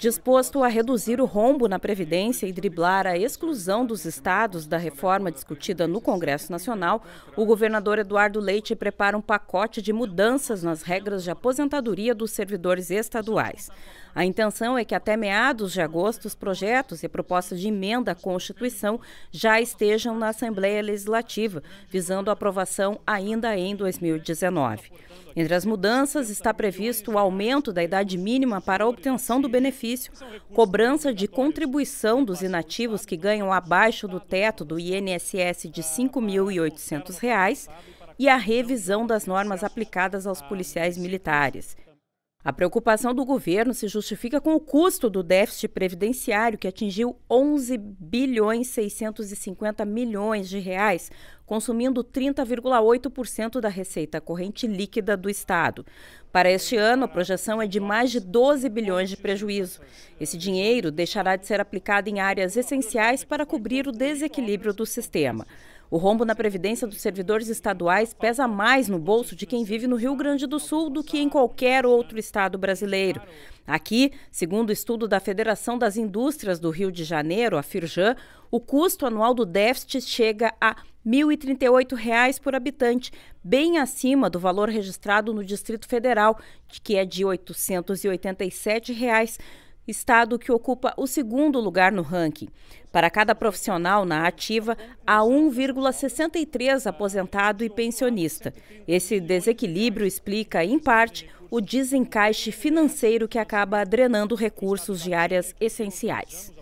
Disposto a reduzir o rombo na Previdência e driblar a exclusão dos estados da reforma discutida no Congresso Nacional, o governador Eduardo Leite prepara um pacote de mudanças nas regras de aposentadoria dos servidores estaduais. A intenção é que até meados de agosto os projetos e propostas de emenda à Constituição já estejam na Assembleia Legislativa, visando aprovação ainda em 2019. Entre as mudanças está previsto o aumento da idade mínima para a obtenção do benefício benefício, cobrança de contribuição dos inativos que ganham abaixo do teto do INSS de R$ 5.800 e a revisão das normas aplicadas aos policiais militares. A preocupação do governo se justifica com o custo do déficit previdenciário que atingiu 11 bilhões 650 milhões de reais, consumindo 30,8% da receita corrente líquida do Estado. Para este ano, a projeção é de mais de 12 bilhões de prejuízo. Esse dinheiro deixará de ser aplicado em áreas essenciais para cobrir o desequilíbrio do sistema. O rombo na previdência dos servidores estaduais pesa mais no bolso de quem vive no Rio Grande do Sul do que em qualquer outro estado brasileiro. Aqui, segundo o estudo da Federação das Indústrias do Rio de Janeiro, a Firjan, o custo anual do déficit chega a R$ 1.038 por habitante, bem acima do valor registrado no Distrito Federal, que é de R$ 887, reais, estado que ocupa o segundo lugar no ranking. Para cada profissional na ativa, há 1,63 aposentado e pensionista. Esse desequilíbrio explica, em parte, o desencaixe financeiro que acaba drenando recursos de áreas essenciais.